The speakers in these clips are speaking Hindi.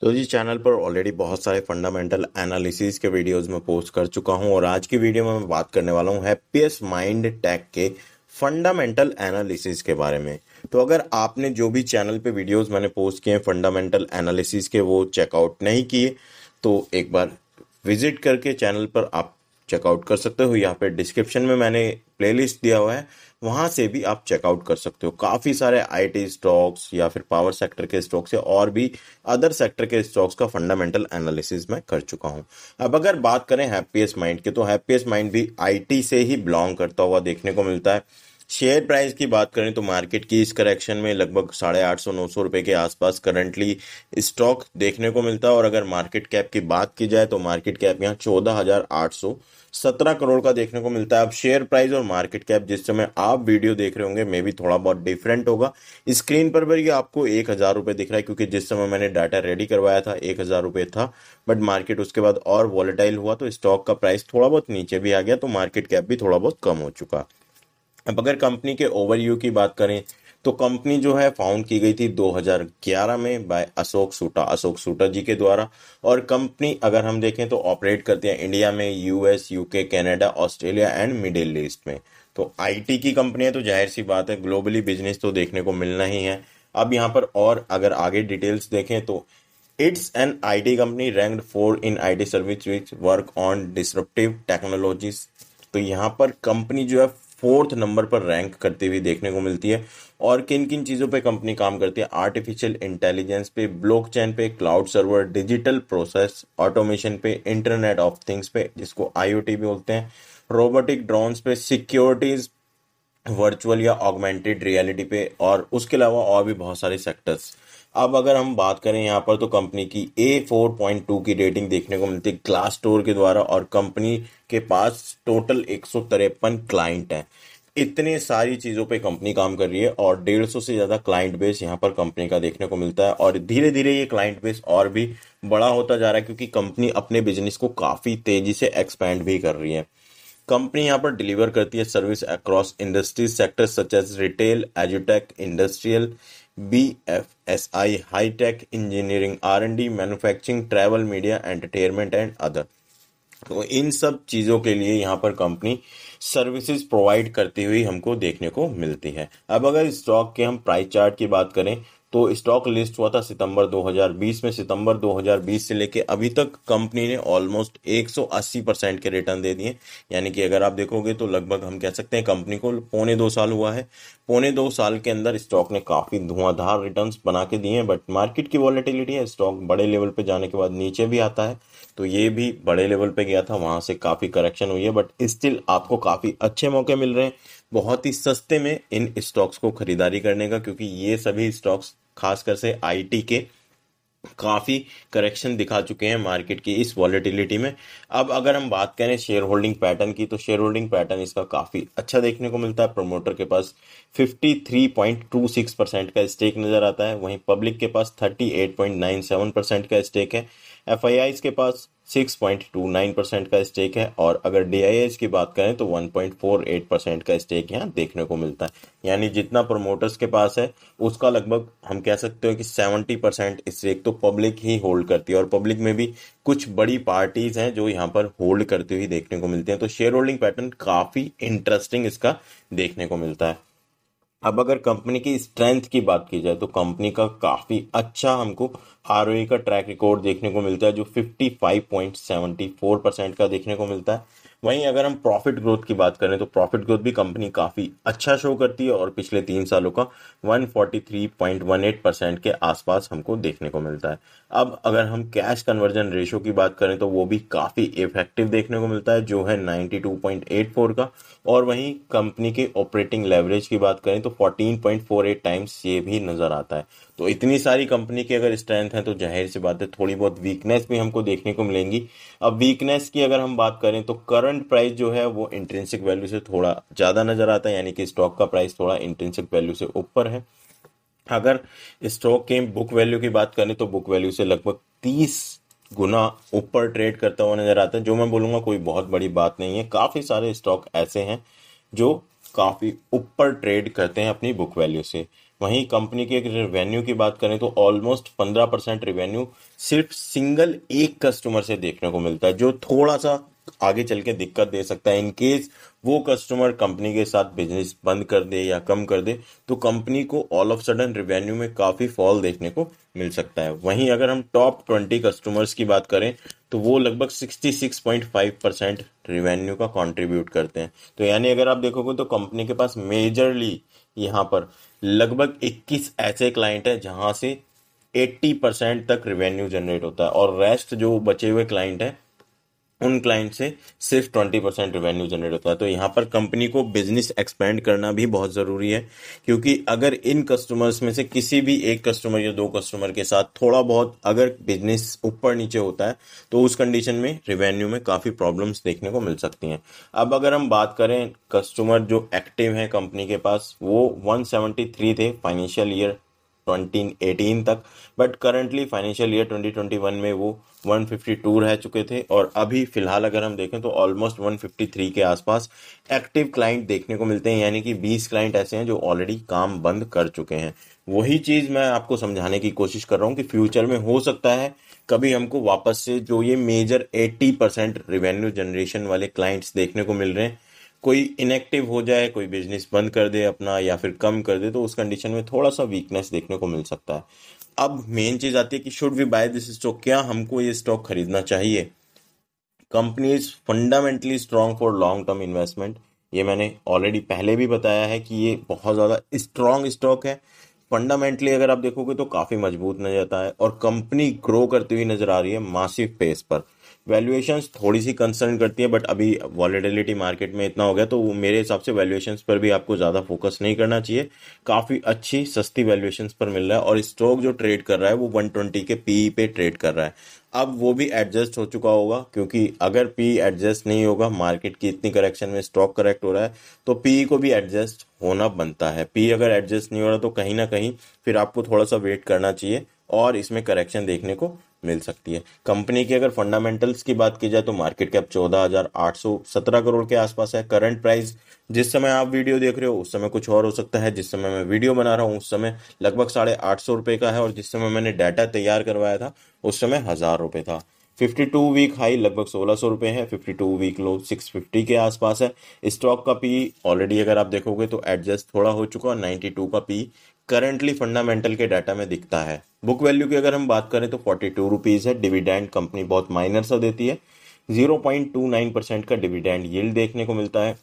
तो जी चैनल पर ऑलरेडी बहुत सारे फंडामेंटल एनालिसिस के वीडियोस में पोस्ट कर चुका हूं और आज की वीडियो में मैं बात करने वाला हूं हैप्पीएस्ट माइंड टैग के फंडामेंटल एनालिसिस के बारे में तो अगर आपने जो भी चैनल पे वीडियोस मैंने पोस्ट किए हैं फंडामेंटल एनालिसिस के वो चेकआउट नहीं किए तो एक बार विजिट करके चैनल पर आप चेकआउट कर सकते हो यहाँ पे डिस्क्रिप्शन में मैंने प्लेलिस्ट दिया हुआ है वहां से भी आप चेकआउट कर सकते हो काफ़ी सारे आईटी स्टॉक्स या फिर पावर सेक्टर के स्टॉक्स या और भी अदर सेक्टर के स्टॉक्स का फंडामेंटल एनालिसिस मैं कर चुका हूँ अब अगर बात करें हैप्पीएस्ट माइंड की तो हैप्पीएस्ट माइंड भी आईटी से ही बिलोंग करता हुआ देखने को मिलता है शेयर प्राइस की बात करें तो मार्केट की इस करेक्शन में लगभग साढ़े आठ सौ नौ सौ रुपये के आसपास करंटली स्टॉक देखने को मिलता है और अगर मार्केट कैप की बात की जाए तो मार्केट कैप यहाँ चौदह हजार आठ सौ सत्रह करोड़ का देखने को मिलता है अब शेयर प्राइस और मार्केट कैप जिस समय आप वीडियो देख रहे होंगे मे भी थोड़ा बहुत डिफरेंट होगा स्क्रीन पर भी आपको एक हजार रुपये दिख रहा है क्योंकि जिस समय मैंने डाटा रेडी करवाया था एक हजार रुपये था बट मार्केट उसके बाद और वॉलेटाइल हुआ तो स्टॉक का प्राइस थोड़ा बहुत नीचे भी आ गया तो मार्केट कैप भी थोड़ा बहुत कम हो चुका अब अगर कंपनी के ओवरव्यू की बात करें तो कंपनी जो है फाउंड की गई थी 2011 में बाय अशोक सूटा अशोक सूटा जी के द्वारा और कंपनी अगर हम देखें तो ऑपरेट करती है इंडिया में US UK Canada Australia and Middle East में तो आईटी की कंपनी है तो जाहिर सी बात है ग्लोबली बिजनेस तो देखने को मिलना ही है अब यहाँ पर और अगर आगे डिटेल्स देखें तो it's an IT company ranked four in IT service which work on disruptive technologies तो यहाँ पर कंपनी जो है फोर्थ नंबर पर रैंक करती हुई देखने को मिलती है और किन किन चीज़ों पे कंपनी काम करती है आर्टिफिशियल इंटेलिजेंस पे ब्लॉकचेन पे cloud server digital process automation पे इंटरनेट ऑफ थिंग्स पे जिसको आईओटी भी बोलते हैं रोबोटिक ड्रोन्स पे सिक्योरिटीज वर्चुअल या ऑगमेंटेड रियलिटी पे और उसके अलावा और भी बहुत सारे सेक्टर्स अब अगर हम बात करें यहाँ पर तो कंपनी की ए फोर पॉइंट टू की रेटिंग देखने को मिलती है ग्लास स्टोर के द्वारा और कंपनी के पास टोटल एक सौ तिरपन क्लाइंट हैं इतने सारी चीज़ों पे कंपनी काम कर रही है और डेढ़ सौ से ज़्यादा क्लाइंट बेस यहाँ पर कंपनी का देखने को मिलता है और धीरे धीरे ये क्लाइंट बेस और भी बड़ा होता जा रहा है क्योंकि कंपनी अपने बिजनेस को काफ़ी तेज़ी से एक्सपैंड भी कर रही है कंपनी यहाँ पर डिलीवर करती है service across industries sector such as retail एजुटेक industrial B F S I hi-tech engineering R and D manufacturing travel media entertainment and other तो इन सब चीज़ों के लिए यहाँ पर कंपनी सर्विसेज प्रोवाइड करती हुई हमको देखने को मिलती है अब अगर स्टॉक के हम प्राइस चार्ट की बात करें तो स्टॉक लिस्ट हुआ था सितंबर 2020 में सितंबर 2020 से लेके अभी तक कंपनी ने ऑलमोस्ट 180 परसेंट के रिटर्न दे दिए यानी कि अगर आप देखोगे तो लगभग हम कह सकते हैं कंपनी को पौने दो साल हुआ है पौने दो साल के अंदर स्टॉक ने काफ़ी धुआंधार रिटर्न बना के दिए हैं बट मार्केट की वॉलिटिलिटी है स्टॉक बड़े लेवल पे जाने के बाद नीचे भी आता है तो ये भी बड़े लेवल पे गया था वहां से काफ़ी करेक्शन हुई है बट स्टिल आपको काफ़ी अच्छे मौके मिल रहे हैं बहुत ही सस्ते में इन स्टॉक्स को खरीदारी करने का क्योंकि ये सभी स्टॉक्स खासकर से आईटी के काफ़ी करेक्शन दिखा चुके हैं मार्केट की इस वॉलिटिलिटी में अब अगर हम बात करें शेयर होल्डिंग पैटर्न की तो शेयर होल्डिंग पैटर्न इसका काफ़ी अच्छा देखने को मिलता है प्रमोटर के पास 53.26 परसेंट का स्टेक नज़र आता है वहीं पब्लिक के पास 38.97 परसेंट का स्टेक है एफ के पास 6.29 परसेंट का स्टेक है और अगर डी की बात करें तो 1.48 परसेंट का स्टेक यहाँ देखने को मिलता है यानी जितना प्रमोटर्स के पास है उसका लगभग हम कह सकते हो कि 70 परसेंट स्टेक तो पब्लिक ही होल्ड करती है और पब्लिक में भी कुछ बड़ी पार्टीज हैं जो यहाँ पर होल्ड करती हुई देखने को मिलती है तो शेयर होल्डिंग पैटर्न काफ़ी इंटरेस्टिंग इसका देखने को मिलता है अब अगर कंपनी की स्ट्रेंथ की बात की जाए तो कंपनी का काफ़ी अच्छा हमको आर का ट्रैक रिकॉर्ड देखने को मिलता है जो 55.74 परसेंट का देखने को मिलता है वहीं अगर हम प्रॉफिट ग्रोथ की बात करें तो प्रॉफिट ग्रोथ भी कंपनी काफ़ी अच्छा शो करती है और पिछले तीन सालों का 143.18 परसेंट के आसपास हमको देखने को मिलता है अब अगर हम कैश कन्वर्जन रेशो की बात करें तो वो भी काफ़ी इफेक्टिव देखने को मिलता है जो है 92.84 का और वहीं कंपनी के ऑपरेटिंग लेवरेज की बात करें तो 14.48 टाइम्स ये भी नज़र आता है तो इतनी सारी कंपनी की अगर स्ट्रेंथ है तो जाहिर सी बात है थोड़ी बहुत वीकनेस भी हमको देखने को मिलेंगी अब वीकनेस की अगर हम बात करें तो कर करंट प्राइस जो है वो इंटेंसिक वैल्यू से थोड़ा ज़्यादा नज़र आता है यानी कि स्टॉक का प्राइस थोड़ा इंटेंसिक वैल्यू से ऊपर है अगर स्टॉक के बुक वैल्यू की बात करें तो बुक वैल्यू से लगभग तीस गुना ऊपर ट्रेड करता हुआ नज़र आता है जो मैं बोलूँगा कोई बहुत बड़ी बात नहीं है काफ़ी सारे स्टॉक ऐसे हैं जो काफ़ी ऊपर ट्रेड करते हैं अपनी बुक वैल्यू से वहीं कंपनी के रिवेन्यू की बात करें तो ऑलमोस्ट पंद्रह परसेंट रिवेन्यू सिर्फ सिंगल एक कस्टमर से देखने को मिलता है जो थोड़ा सा आगे चल के दिक्कत दे सकता है इनकेस वो कस्टमर कंपनी के साथ बिजनेस बंद कर दे या कम कर दे तो कंपनी को ऑल ऑफ सडन रिवेन्यू में काफ़ी फॉल देखने को मिल सकता है वहीं अगर हम टॉप ट्वेंटी कस्टमर्स की बात करें तो वो लगभग sixty six point five percent revenue का कंट्रीब्यूट करते हैं तो यानी अगर आप देखोगे तो कंपनी के पास मेजरली यहाँ पर लगभग इक्कीस ऐसे क्लाइंट है जहां से एट्टी परसेंट तक रिवेन्यू जनरेट होता है और रेस्ट जो बचे हुए क्लाइंट हैं उन क्लाइंट से सिर्फ ट्वेंटी परसेंट रिवेन्यू जनरेट होता है तो यहाँ पर कंपनी को बिजनेस एक्सपेंड करना भी बहुत ज़रूरी है क्योंकि अगर इन कस्टमर्स में से किसी भी एक कस्टमर या दो कस्टमर के साथ थोड़ा बहुत अगर बिजनेस ऊपर नीचे होता है तो उस कंडीशन में रिवेन्यू में काफ़ी प्रॉब्लम्स देखने को मिल सकती हैं अब अगर हम बात करें कस्टमर जो एक्टिव हैं कंपनी के पास वो वन थे फाइनेंशियल ईयर 2018 तक बट करंटली फाइनेंशियल ईयर 2021 में वो 152 रह चुके थे और अभी फिलहाल अगर हम देखें तो ऑलमोस्ट 153 के आसपास एक्टिव क्लाइंट देखने को मिलते हैं यानी कि 20 क्लाइंट ऐसे हैं जो ऑलरेडी काम बंद कर चुके हैं वही चीज़ मैं आपको समझाने की कोशिश कर रहा हूँ कि फ्यूचर में हो सकता है कभी हमको वापस से जो ये मेजर 80 परसेंट रिवेन्यू जनरेशन वाले क्लाइंट्स देखने को मिल रहे हैं कोई इनएक्टिव हो जाए कोई बिजनेस बंद कर दे अपना या फिर कम कर दे तो उस कंडीशन में थोड़ा सा वीकनेस देखने को मिल सकता है अब मेन चीज़ आती है कि should we buy this stock क्या हमको ये स्टॉक खरीदना चाहिए company is fundamentally strong for long term investment ये मैंने ऑलरेडी पहले भी बताया है कि ये बहुत ज़्यादा स्ट्रांग स्टॉक है फंडामेंटली अगर आप देखोगे तो काफ़ी मजबूत नजर आता है और कंपनी ग्रो करती हुई नज़र आ रही है मासिक पेस पर वैल्यूएशन थोड़ी सी कंसर्न करती है बट अभी वॉलीडिलिटी मार्केट में इतना हो गया तो मेरे हिसाब से वैल्यूएशन पर भी आपको ज़्यादा फोकस नहीं करना चाहिए काफ़ी अच्छी सस्ती वैल्यूएशन पर मिल रहा है और स्टॉक जो ट्रेड कर रहा है वो वन ट्वेंटी के पी e पे ट्रेड कर रहा है अब वो भी एडजस्ट हो चुका होगा क्योंकि अगर पी एडजस्ट e नहीं होगा मार्केट की इतनी करेक्शन में स्टॉक करेक्ट हो रहा है तो पी e को भी एडजस्ट होना बनता है पी अगर एडजस्ट नहीं हो रहा तो कहीं ना कहीं फिर आपको थोड़ा सा वेट करना चाहिए और इसमें करेक्शन देखने को मिल सकती है कंपनी की अगर फंडामेंटल्स की बात की जाए तो मार्केट कैप सत्रह करोड़ के आसपास है करंट प्राइस जिस समय आप वीडियो देख रहे हो उस समय कुछ और हो सकता है जिस समय मैं वीडियो बना रहा हूँ उस समय लगभग साढ़े आठ सौ रुपए का है और जिस समय मैंने डाटा तैयार करवाया था उस समय हज़ार रुपए था 52 वीक हाई लगभग सोलह सौ रुपए है 52 वीक लो 650 के आसपास है स्टॉक का पी ऑलरेडी अगर आप देखोगे तो एडजस्ट थोड़ा हो चुका है 92 का पी करंटली फंडामेंटल के डाटा में दिखता है बुक वैल्यू की अगर हम बात करें तो फोर्टी टू रुपीज़ है डिविडेंड कंपनी बहुत माइनर सा देती है zero point two nine percent का डिविडेंड यील्ड देखने को मिलता है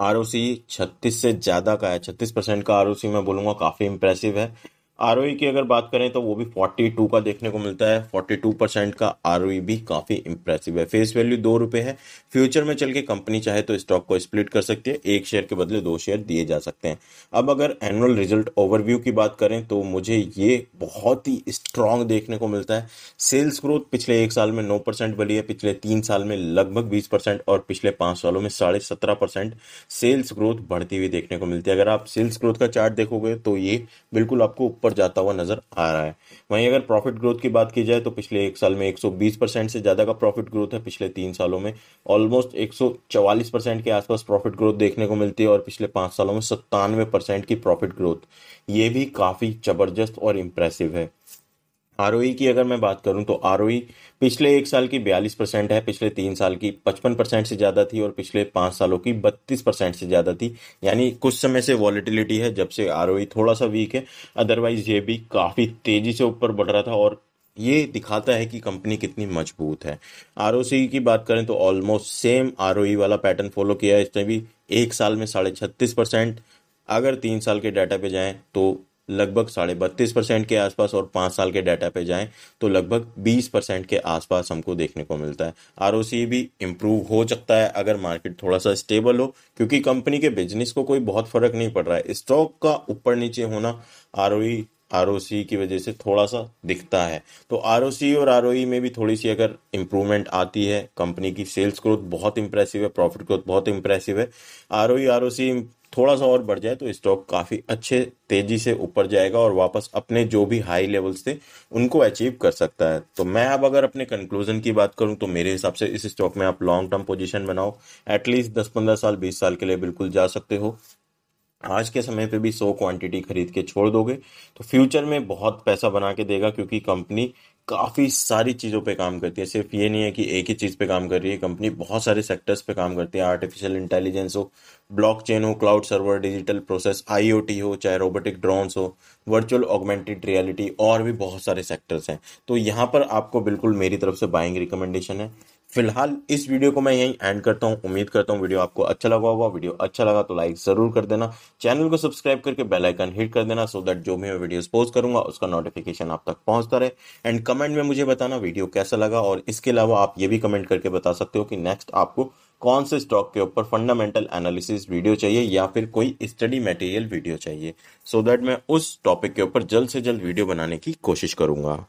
आर ओ सी छत्तीस से ज़्यादा का है छत्तीस परसेंट का आर ओ सी मैं बोलूँगा काफ़ी इंप्रेसिव है आर की अगर बात करें तो वो भी 42 का देखने को मिलता है 42 परसेंट का आर भी काफ़ी इंप्रेसिव है फेस वैल्यू दो रुपये है फ्यूचर में चल के कंपनी चाहे तो स्टॉक को स्प्लिट कर सकती है एक शेयर के बदले दो शेयर दिए जा सकते हैं अब अगर एनुअल रिजल्ट ओवरव्यू की बात करें तो मुझे ये बहुत ही स्ट्रांग देखने को मिलता है सेल्स ग्रोथ पिछले एक साल में नौ परसेंट बली है पिछले तीन साल में लगभग बीस परसेंट और पिछले पाँच सालों में साढ़े सत्रह परसेंट सेल्स ग्रोथ बढ़ती हुई देखने को मिलती है अगर आप सेल्स ग्रोथ का चार्ट देखोगे तो ये बिल्कुल आपको ऊपर जाता हुआ नजर आ रहा है वहीं अगर प्रॉफिट ग्रोथ की बात की जाए तो पिछले एक साल में 120 परसेंट से ज़्यादा का प्रॉफिट ग्रोथ है पिछले तीन सालों में ऑलमोस्ट 144 परसेंट के आसपास प्रॉफिट ग्रोथ देखने को मिलती है और पिछले पांच सालों में सत्तानवे परसेंट की प्रॉफिट ग्रोथ ये भी काफ़ी ज़बरदस्त और इम्प्रेसिव है आर की अगर मैं बात करूं तो आर पिछले एक साल की 42 परसेंट है पिछले तीन साल की 55 परसेंट से ज़्यादा थी और पिछले पाँच सालों की 32 परसेंट से ज़्यादा थी यानी कुछ समय से वॉलिटिलिटी है जब से आर थोड़ा सा वीक है अदरवाइज ये भी काफ़ी तेज़ी से ऊपर बढ़ रहा था और ये दिखाता है कि कंपनी कितनी मजबूत है आर की बात करें तो ऑलमोस्ट सेम आर वाला पैटर्न फॉलो किया है इसमें भी एक साल में साढ़े छत्तीस परसेंट अगर तीन साल के डाटा पे जाएं तो लगभग साढ़े बत्तीस परसेंट के आसपास और पांच साल के डाटा पे जाएं तो लगभग बीस परसेंट के आसपास हमको देखने को मिलता है आर भी इम्प्रूव हो सकता है अगर मार्केट थोड़ा सा स्टेबल हो क्योंकि कंपनी के बिजनेस को कोई बहुत फर्क नहीं पड़ रहा है स्टॉक का ऊपर नीचे होना आर आर की वजह से थोड़ा सा दिखता है तो आर और आर में भी थोड़ी सी अगर इम्प्रूवमेंट आती है कंपनी की सेल्स ग्रोथ बहुत इंप्रेसिव है प्रॉफिट ग्रोथ बहुत इंप्रेसिव है आर ओ आर थोड़ा सा और बढ़ जाए तो स्टॉक काफ़ी अच्छे तेज़ी से ऊपर जाएगा और वापस अपने जो भी हाई लेवल्स थे उनको अचीव कर सकता है तो मैं अब अगर अपने कंक्लूजन की बात करूं तो मेरे हिसाब से इस स्टॉक में आप लॉन्ग टर्म पोजीशन बनाओ एटलीस्ट दस पंद्रह साल बीस साल के लिए बिल्कुल जा सकते हो आज के समय पे भी सौ क्वांटिटी खरीद के छोड़ दोगे तो फ्यूचर में बहुत पैसा बना के देगा क्योंकि कंपनी काफ़ी सारी चीज़ों पे काम करती है सिर्फ ये नहीं है कि एक ही चीज़ पे काम कर रही है कंपनी बहुत सारे सेक्टर्स पे काम करती है आर्टिफिशियल इंटेलिजेंस हो ब्लॉकचेन हो cloud server digital process IoT हो चाहे रोबोटिक ड्रोन्स हो वर्चुअल ऑगमेंटेड रियलिटी और भी बहुत सारे सेक्टर्स हैं तो यहाँ पर आपको बिल्कुल मेरी तरफ से बाइंग रिकमेंडेशन है फिलहाल इस वीडियो को मैं यहीं एंड करता हूँ उम्मीद करता हूँ वीडियो आपको अच्छा लगा होगा वीडियो अच्छा लगा तो लाइक जरूर कर देना चैनल को सब्सक्राइब करके बेल आइकन हिट कर देना सो दैट जो भी मैं वीडियोस पोस्ट करूंगा उसका नोटिफिकेशन आप तक पहुंचता रहे एंड कमेंट में मुझे बताना वीडियो कैसा लगा और इसके अलावा आप ये भी कमेंट करके बता सकते हो कि नेक्स्ट आपको कौन से स्टॉक के ऊपर फंडामेंटल एनालिसिस वीडियो चाहिए या फिर कोई स्टडी मटेरियल वीडियो चाहिए सो so दैट मैं उस टॉपिक के ऊपर जल्द से जल्द वीडियो बनाने की कोशिश करूंगा